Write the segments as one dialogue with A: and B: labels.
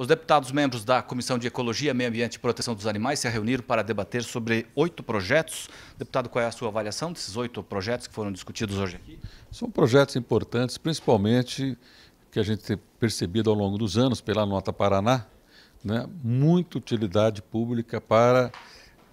A: Os deputados membros da Comissão de Ecologia, Meio Ambiente e Proteção dos Animais se reuniram para debater sobre oito projetos. Deputado, qual é a sua avaliação desses oito projetos que foram discutidos hoje aqui?
B: São projetos importantes, principalmente que a gente tem percebido ao longo dos anos pela Nota Paraná, né, muita utilidade pública para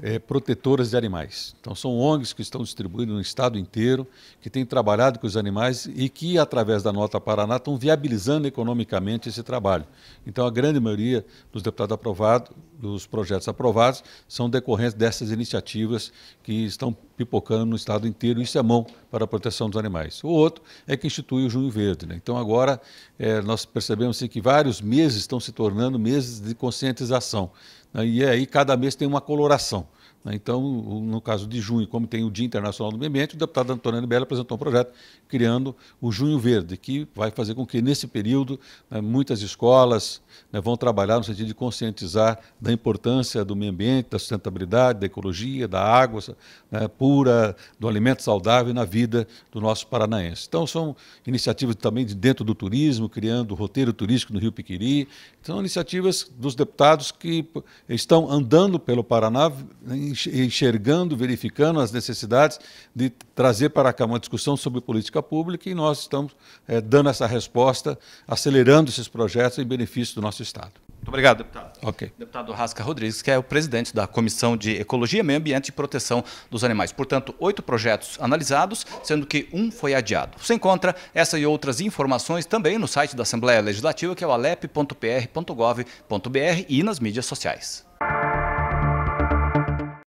B: é, protetoras de animais. Então, são ONGs que estão distribuindo no estado inteiro, que têm trabalhado com os animais e que, através da Nota Paraná, estão viabilizando economicamente esse trabalho. Então, a grande maioria dos deputados aprovados dos projetos aprovados são decorrentes dessas iniciativas que estão pipocando no estado inteiro. Isso é mão para a proteção dos animais. O outro é que institui o Junho Verde. Né? Então, agora, é, nós percebemos assim, que vários meses estão se tornando meses de conscientização. Né? E aí, cada mês tem uma coloração. Né? Então, no caso de junho, como tem o Dia Internacional do Meio Ambiente, o deputado Antônio Bela apresentou um projeto criando o Junho Verde, que vai fazer com que, nesse período, né, muitas escolas né, vão trabalhar no sentido de conscientizar da importância do meio ambiente, da sustentabilidade, da ecologia, da água pura, do alimento saudável na vida do nosso paranaense. Então, são iniciativas também de dentro do turismo, criando o roteiro turístico no Rio Piquiri. São iniciativas dos deputados que estão andando pelo Paraná enxergando, verificando as necessidades de trazer para cá uma discussão sobre política pública e nós estamos é, dando essa resposta, acelerando esses projetos em benefício do nosso Estado.
A: Muito obrigado, deputado. Ok. Deputado Rasca Rodrigues, que é o presidente da Comissão de Ecologia, Meio Ambiente e Proteção dos Animais. Portanto, oito projetos analisados, sendo que um foi adiado. Você encontra essa e outras informações também no site da Assembleia Legislativa, que é o alep.pr.gov.br e nas mídias sociais.